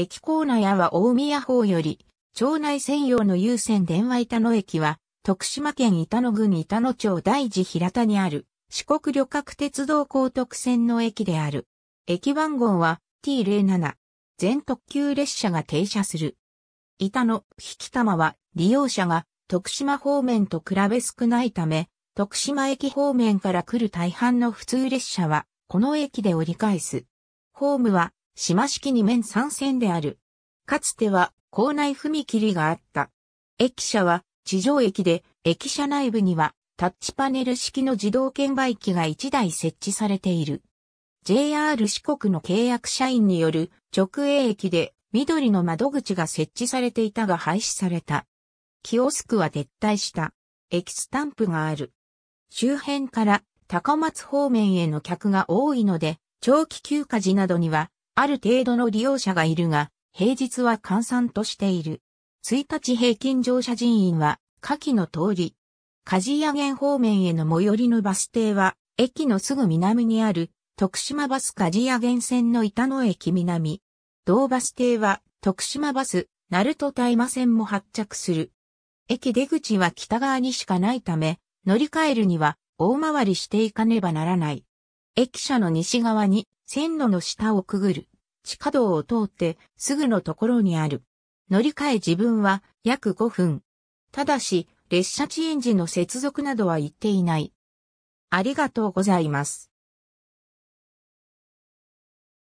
駅構内屋は大宮方より、町内専用の優先電話板野駅は、徳島県板野郡板野町大寺平田にある、四国旅客鉄道高徳線の駅である。駅番号は T07。全特急列車が停車する。板野、引玉は利用者が徳島方面と比べ少ないため、徳島駅方面から来る大半の普通列車は、この駅で折り返す。ホームは島式に面参線である。かつては校内踏切があった。駅舎は地上駅で、駅舎内部にはタッチパネル式の自動券売機が1台設置されている。JR 四国の契約社員による直営駅で緑の窓口が設置されていたが廃止された。キオスクは撤退した。駅スタンプがある。周辺から高松方面への客が多いので、長期休暇時などにはある程度の利用者がいるが、平日は閑散としている。1日平均乗車人員は、下記の通り。鍛冶屋源方面への最寄りのバス停は、駅のすぐ南にある、徳島バス鍛冶屋源線の板野駅南。同バス停は、徳島バス、鳴門大馬線も発着する。駅出口は北側にしかないため、乗り換えるには、大回りしていかねばならない。駅舎の西側に、線路の下をくぐる、地下道を通ってすぐのところにある。乗り換え自分は約5分。ただし、列車遅延時の接続などは言っていない。ありがとうございます。